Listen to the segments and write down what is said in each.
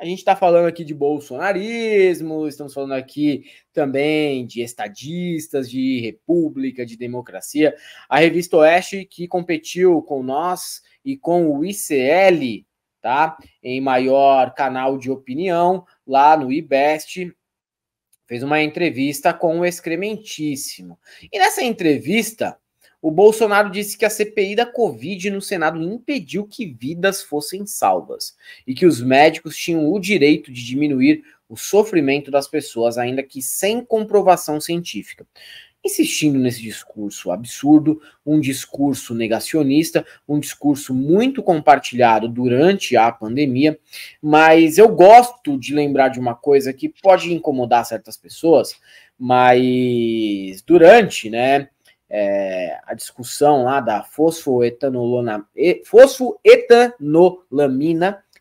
A gente está falando aqui de bolsonarismo, estamos falando aqui também de estadistas, de república, de democracia. A revista Oeste, que competiu com nós e com o ICL, tá? Em maior canal de opinião, lá no IBEST, fez uma entrevista com o Excrementíssimo. E nessa entrevista, o Bolsonaro disse que a CPI da Covid no Senado impediu que vidas fossem salvas e que os médicos tinham o direito de diminuir o sofrimento das pessoas, ainda que sem comprovação científica. Insistindo nesse discurso absurdo, um discurso negacionista, um discurso muito compartilhado durante a pandemia, mas eu gosto de lembrar de uma coisa que pode incomodar certas pessoas, mas durante, né? é, discussão lá da fosfoetanolamina,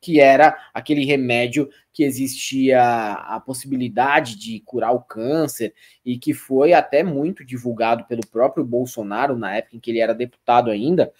que era aquele remédio que existia a possibilidade de curar o câncer e que foi até muito divulgado pelo próprio Bolsonaro na época em que ele era deputado ainda.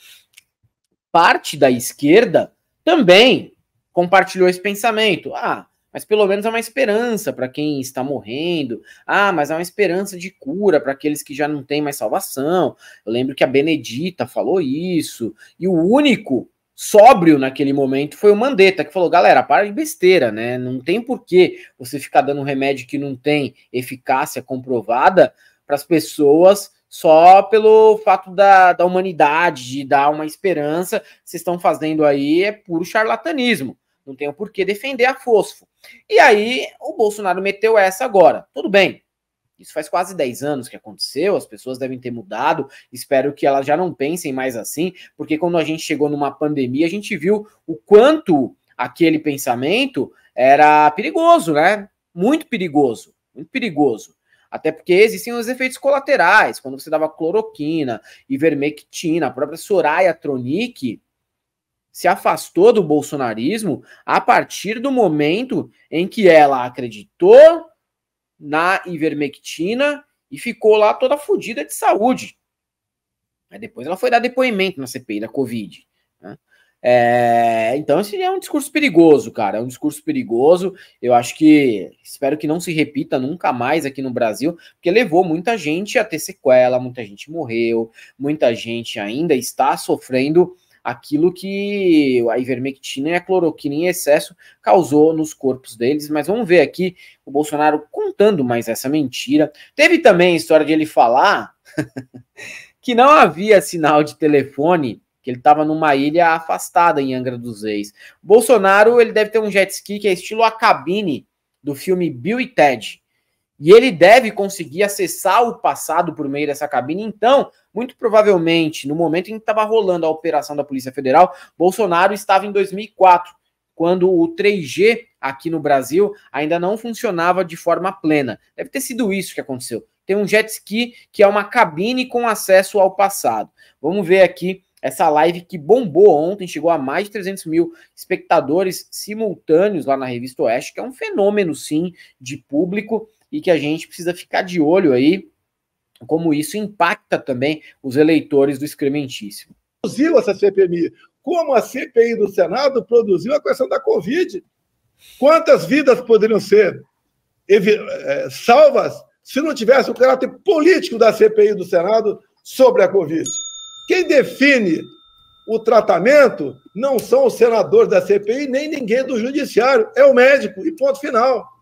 Parte da esquerda também compartilhou esse pensamento. Ah, mas pelo menos é uma esperança para quem está morrendo. Ah, mas é uma esperança de cura para aqueles que já não têm mais salvação. Eu lembro que a Benedita falou isso. E o único sóbrio naquele momento foi o Mandetta, que falou: galera, para de besteira, né? Não tem porquê você ficar dando um remédio que não tem eficácia comprovada para as pessoas só pelo fato da, da humanidade, de dar uma esperança. Vocês estão fazendo aí é puro charlatanismo. Não tenho por que defender a Fosfo. E aí o Bolsonaro meteu essa agora. Tudo bem. Isso faz quase 10 anos que aconteceu, as pessoas devem ter mudado. Espero que elas já não pensem mais assim, porque quando a gente chegou numa pandemia, a gente viu o quanto aquele pensamento era perigoso, né? Muito perigoso, muito perigoso. Até porque existem os efeitos colaterais. Quando você dava cloroquina, ivermectina, a própria Soraya Tronic, se afastou do bolsonarismo a partir do momento em que ela acreditou na ivermectina e ficou lá toda fodida de saúde. Aí depois ela foi dar depoimento na CPI da Covid. Né? É, então, esse assim, é um discurso perigoso, cara. É um discurso perigoso. Eu acho que espero que não se repita nunca mais aqui no Brasil, porque levou muita gente a ter sequela, muita gente morreu, muita gente ainda está sofrendo aquilo que a ivermectina e a cloroquina em excesso causou nos corpos deles. Mas vamos ver aqui o Bolsonaro contando mais essa mentira. Teve também a história de ele falar que não havia sinal de telefone que ele estava numa ilha afastada em Angra dos Reis. Bolsonaro, ele deve ter um jet ski que é estilo a cabine do filme Bill e Ted. E ele deve conseguir acessar o passado por meio dessa cabine. Então, muito provavelmente, no momento em que estava rolando a operação da Polícia Federal, Bolsonaro estava em 2004, quando o 3G aqui no Brasil ainda não funcionava de forma plena. Deve ter sido isso que aconteceu. Tem um jet ski que é uma cabine com acesso ao passado. Vamos ver aqui essa live que bombou ontem, chegou a mais de 300 mil espectadores simultâneos lá na Revista Oeste, que é um fenômeno, sim, de público e que a gente precisa ficar de olho aí como isso impacta também os eleitores do excrementíssimo. Produziu essa CPMI, como a CPI do Senado produziu a questão da Covid. Quantas vidas poderiam ser eh, salvas se não tivesse o caráter político da CPI do Senado sobre a Covid? Quem define o tratamento não são os senadores da CPI, nem ninguém do judiciário, é o médico, e ponto final.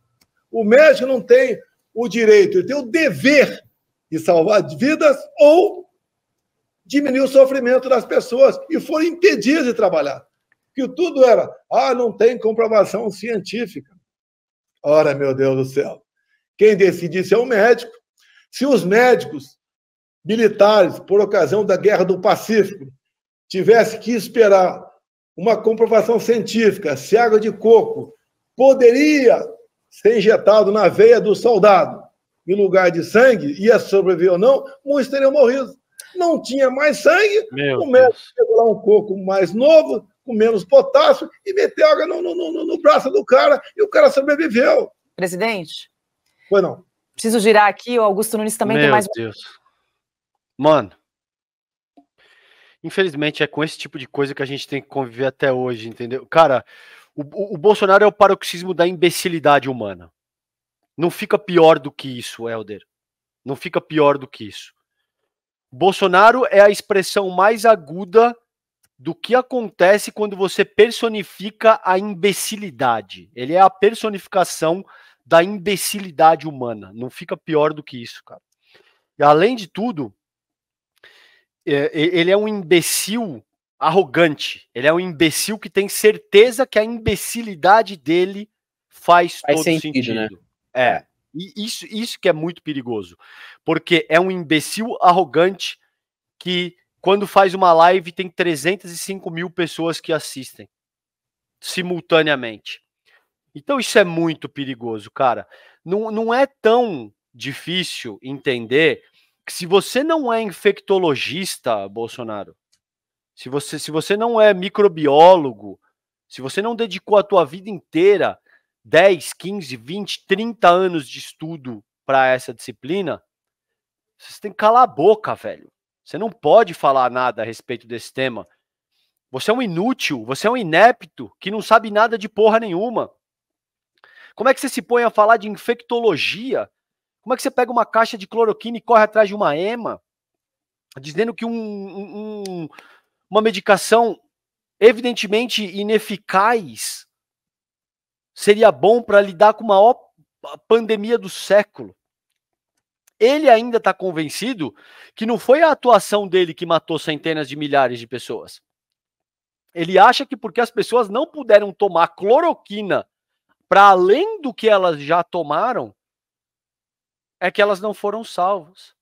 O médico não tem o direito, ele tem o dever de salvar vidas ou diminuir o sofrimento das pessoas e foram impedidas de trabalhar. Que tudo era, ah, não tem comprovação científica. Ora, meu Deus do céu. Quem decide isso é o médico. Se os médicos militares, por ocasião da Guerra do Pacífico, tivesse que esperar uma comprovação científica se água de coco poderia ser injetado na veia do soldado em lugar de sangue, ia sobreviver ou não, muitos teriam morrido. Não tinha mais sangue, Meu o médico pegou lá um coco mais novo, com menos potássio, e meteu água no, no, no, no braço do cara, e o cara sobreviveu. Presidente? Foi não. Preciso girar aqui, o Augusto Nunes também Meu tem mais. Meu Deus. Mano, infelizmente é com esse tipo de coisa que a gente tem que conviver até hoje, entendeu? Cara, o, o, Bolsonaro é o paroxismo da imbecilidade humana. Não fica pior do que isso, Helder. Não fica pior do que isso. Bolsonaro é a expressão mais aguda do que acontece quando você personifica a imbecilidade. Ele é a personificação da imbecilidade humana. Não fica pior do que isso, cara. E além de tudo, é, ele é um imbecil arrogante. Ele é um imbecil que tem certeza que a imbecilidade dele faz, faz todo sentido. Né? sentido. Né? É. E isso, isso que é muito perigoso. Porque é um imbecil arrogante que, quando faz uma live, tem 305 mil pessoas que assistem simultaneamente. Então, isso é muito perigoso, cara. Não, não é tão difícil entender que, se você não é infectologista, Bolsonaro, se você, se você não é microbiólogo, se você não dedicou a tua vida inteira, 10, 15, 20, 30 anos de estudo para essa disciplina, você tem que calar a boca, velho. Você não pode falar nada a respeito desse tema. Você é um inútil, você é um inepto que não sabe nada de porra nenhuma. Como é que você se põe a falar de infectologia? Como é que você pega uma caixa de cloroquina e corre atrás de uma ema, dizendo que um, um, uma medicação evidentemente ineficaz seria bom para lidar com uma pandemia do século. Ele ainda está convencido que não foi a atuação dele que matou centenas de milhares de pessoas. Ele acha que porque as pessoas não puderam tomar cloroquina para além do que elas já tomaram, é que elas não foram salvas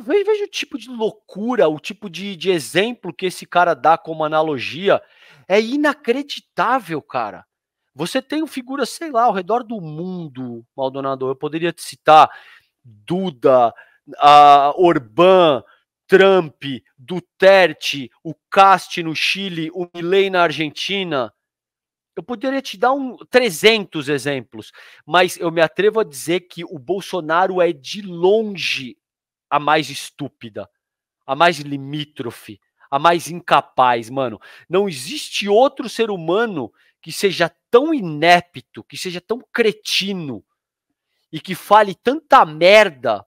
veja o tipo de loucura, o tipo de, de exemplo que esse cara dá como analogia. É inacreditável, cara. Você tem figuras, sei lá, ao redor do mundo, Maldonado. Eu poderia te citar Duda, a Orbán, Trump, Duterte, o Cast no Chile, o Milley na Argentina. Eu poderia te dar um 300 exemplos, mas eu me atrevo a dizer que o Bolsonaro é de longe a mais estúpida, a mais limítrofe, a mais incapaz, mano. Não existe outro ser humano que seja tão inepto, que seja tão cretino e que fale tanta merda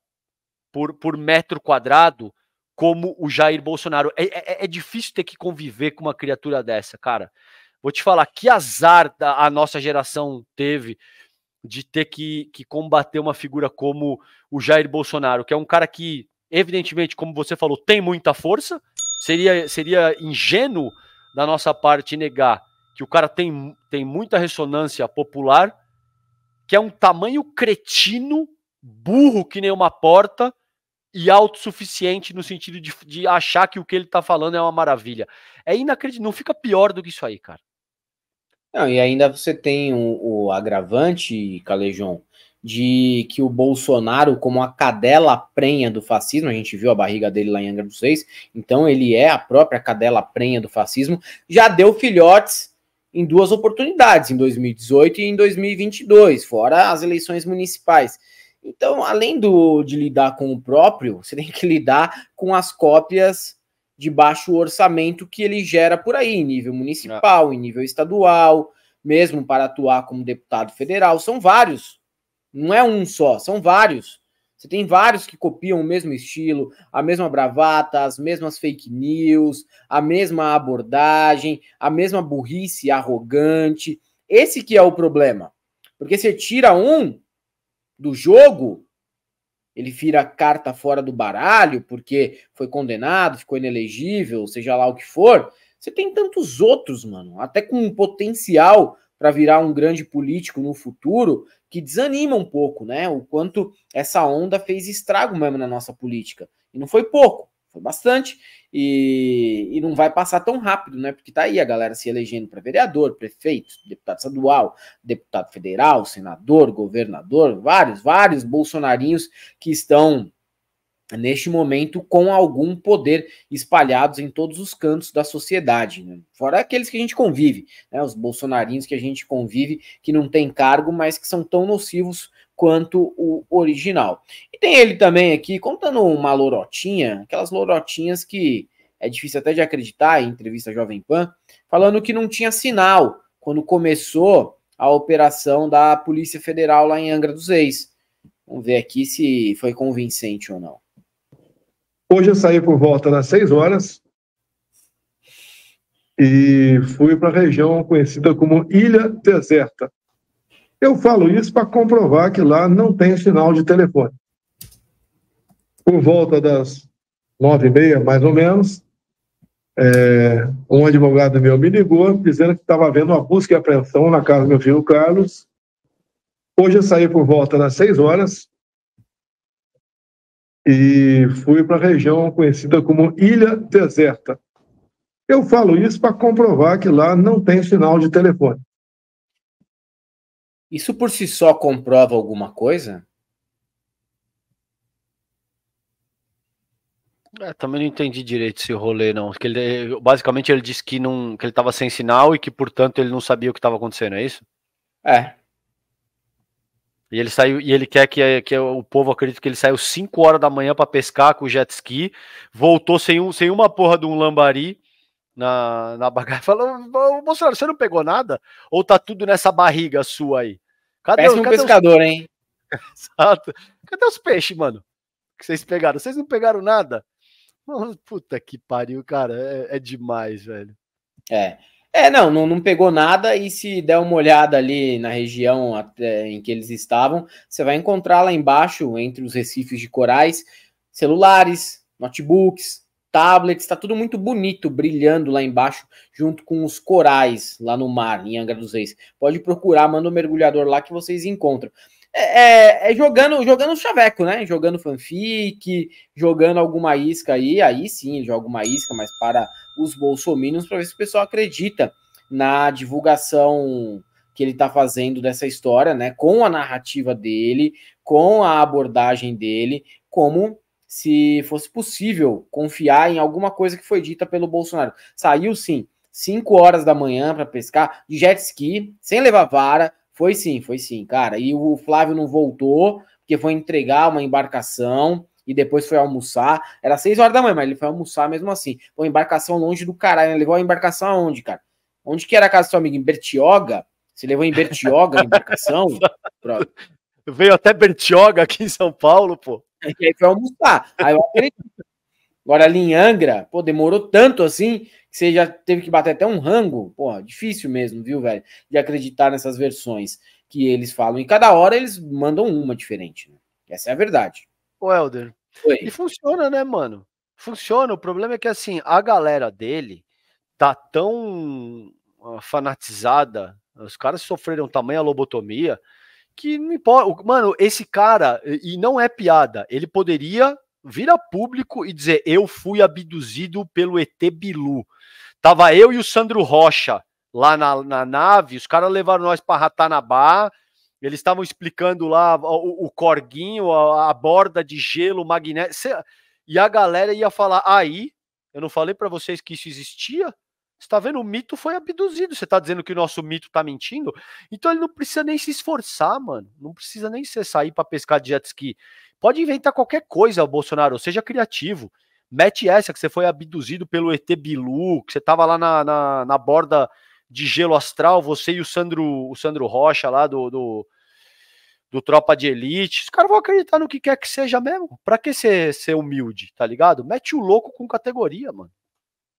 por, por metro quadrado como o Jair Bolsonaro. É, é, é difícil ter que conviver com uma criatura dessa, cara. Vou te falar que azar a nossa geração teve de ter que, que combater uma figura como o Jair Bolsonaro, que é um cara que, evidentemente, como você falou, tem muita força. Seria, seria ingênuo da nossa parte negar que o cara tem, tem muita ressonância popular, que é um tamanho cretino, burro que nem uma porta e autossuficiente no sentido de, de achar que o que ele está falando é uma maravilha. É inacreditável, não fica pior do que isso aí, cara. Não, e ainda você tem o, o agravante, Calejão de que o Bolsonaro, como a cadela prenha do fascismo, a gente viu a barriga dele lá em Angra dos Reis, então ele é a própria cadela prenha do fascismo, já deu filhotes em duas oportunidades, em 2018 e em 2022, fora as eleições municipais. Então, além do, de lidar com o próprio, você tem que lidar com as cópias de baixo orçamento que ele gera por aí, em nível municipal, é. em nível estadual, mesmo para atuar como deputado federal. São vários. Não é um só, são vários. Você tem vários que copiam o mesmo estilo, a mesma bravata, as mesmas fake news, a mesma abordagem, a mesma burrice arrogante. Esse que é o problema. Porque você tira um do jogo, ele vira carta fora do baralho porque foi condenado, ficou inelegível, seja lá o que for. Você tem tantos outros, mano, até com um potencial para virar um grande político no futuro, que desanima um pouco, né? O quanto essa onda fez estrago mesmo na nossa política. E não foi pouco foi bastante, e, e não vai passar tão rápido, né? Porque tá aí a galera se elegendo para vereador, prefeito, deputado estadual, deputado federal, senador, governador, vários, vários bolsonarinhos que estão neste momento com algum poder espalhados em todos os cantos da sociedade, né? fora aqueles que a gente convive, né? os bolsonarinhos que a gente convive, que não tem cargo, mas que são tão nocivos quanto o original. E tem ele também aqui contando uma lorotinha, aquelas lorotinhas que é difícil até de acreditar em entrevista à Jovem Pan, falando que não tinha sinal quando começou a operação da Polícia Federal lá em Angra dos Reis. Vamos ver aqui se foi convincente ou não. Hoje eu saí por volta das 6 horas e fui para a região conhecida como Ilha Deserta, eu falo isso para comprovar que lá não tem sinal de telefone. Por volta das nove e meia, mais ou menos, é, um advogado meu me ligou dizendo que estava havendo uma busca e apreensão na casa do meu filho Carlos. Hoje eu saí por volta das seis horas e fui para a região conhecida como Ilha Deserta. Eu falo isso para comprovar que lá não tem sinal de telefone. Isso por si só comprova alguma coisa? É, também não entendi direito esse rolê, não. Que ele, basicamente ele disse que, não, que ele estava sem sinal e que, portanto, ele não sabia o que estava acontecendo, é isso? É. E ele saiu e ele quer que, que o povo acredite que ele saiu 5 horas da manhã para pescar com o jet ski, voltou sem, um, sem uma porra de um lambari na, na bagagem. Falou, Bolsonaro, você não pegou nada? Ou tá tudo nessa barriga sua aí? Cadê um um pescador, os... hein? Exato. Cadê os peixes, mano? Que vocês pegaram? Vocês não pegaram nada? Mano, puta que pariu, cara. É, é demais, velho. É. É, não, não, não, pegou nada e se der uma olhada ali na região até, em que eles estavam, você vai encontrar lá embaixo, entre os recifes de corais, celulares, notebooks, tablets, está tudo muito bonito, brilhando lá embaixo, junto com os corais lá no mar, em Angra dos Reis. Pode procurar, manda um mergulhador lá que vocês encontram. É, é, é jogando jogando chaveco, né? Jogando fanfic, jogando alguma isca aí, aí sim, joga uma isca, mas para os bolsominions, para ver se o pessoal acredita na divulgação que ele está fazendo dessa história, né? Com a narrativa dele, com a abordagem dele, como se fosse possível confiar em alguma coisa que foi dita pelo Bolsonaro. Saiu sim, 5 horas da manhã para pescar, de jet ski, sem levar vara. Foi sim, foi sim, cara. E o Flávio não voltou, porque foi entregar uma embarcação e depois foi almoçar. Era 6 horas da manhã, mas ele foi almoçar mesmo assim. Foi embarcação longe do caralho. Ele né? Levou a embarcação aonde, cara? Onde que era a casa do seu amigo? Em Bertioga? Você levou em Bertioga a embarcação? Veio até Bertioga aqui em São Paulo, pô. E aí foi almoçar. Aí eu acredito. Agora, ali em Angra, pô, demorou tanto assim que você já teve que bater até um rango. Pô, difícil mesmo, viu, velho? De acreditar nessas versões que eles falam. E cada hora eles mandam uma diferente. Né? Essa é a verdade. O Helder. E funciona, né, mano? Funciona. O problema é que, assim, a galera dele tá tão ah, fanatizada, os caras sofreram tamanha lobotomia que não importa. Mano, esse cara, e não é piada, ele poderia vir a público e dizer: Eu fui abduzido pelo ET Bilu. Tava eu e o Sandro Rocha lá na, na nave, os caras levaram nós para Ratanabá. Eles estavam explicando lá o, o corguinho, a, a, borda de gelo magnético. E a galera ia falar: Aí, eu não falei para vocês que isso existia? está vendo? O mito foi abduzido. Você está dizendo que o nosso mito está mentindo? Então ele não precisa nem se esforçar, mano. Não precisa nem se sair para pescar jet ski. Pode inventar qualquer coisa, Bolsonaro. Seja criativo. Mete essa que você foi abduzido pelo ET Bilu, que você estava lá na, na, na, borda de gelo astral, você e o Sandro, o Sandro Rocha lá do, do, do Tropa de Elite. Os caras vão acreditar no que quer que seja mesmo. Pra que ser, ser humilde, tá ligado? Mete o louco com categoria, mano.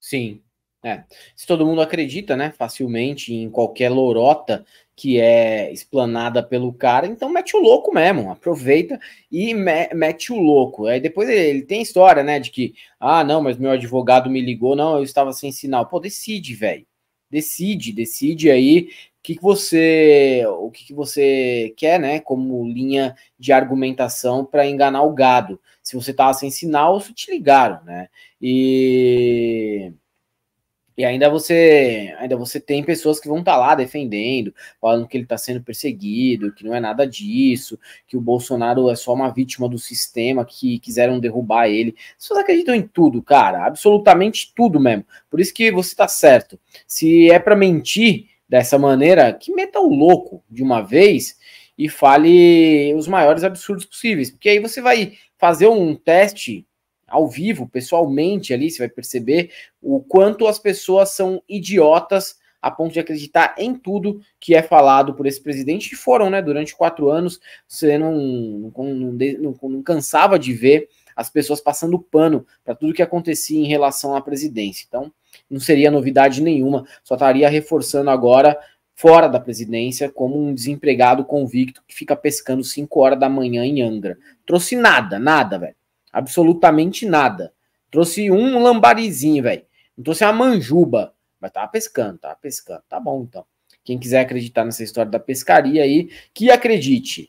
Sim, é, se todo mundo acredita, né, facilmente em qualquer lorota que é explanada pelo cara, então mete o louco mesmo, aproveita e me mete o louco. Aí depois ele, tem história, né, de que, ah, não, mas meu advogado me ligou, não, eu estava sem sinal. Pô, decide, velho. Decide, decide aí o que, que você, o que, que você quer, né, como linha de argumentação para enganar o gado. Se você tava sem sinal, se te ligaram, né? E e ainda você, ainda você tem pessoas que vão estar tá lá defendendo, falando que ele está sendo perseguido, que não é nada disso, que o Bolsonaro é só uma vítima do sistema que quiseram derrubar ele. As pessoas acreditam em tudo, cara, absolutamente tudo mesmo. Por isso que você está certo. Se é para mentir dessa maneira, que meta o louco de uma vez e fale os maiores absurdos possíveis, porque aí você vai fazer um teste ao vivo, pessoalmente ali, você vai perceber o quanto as pessoas são idiotas a ponto de acreditar em tudo que é falado por esse presidente, que foram, né, durante quatro anos, você não, não, não, não cansava de ver as pessoas passando pano para tudo que acontecia em relação à presidência. Então, não seria novidade nenhuma, só estaria reforçando agora fora da presidência como um desempregado convicto que fica pescando cinco horas da manhã em Angra. Trouxe nada, nada, velho absolutamente nada. Trouxe um lambarizinho, velho. Não trouxe uma manjuba. Mas tava pescando, tava pescando. Tá bom, então. Quem quiser acreditar nessa história da pescaria aí, que acredite.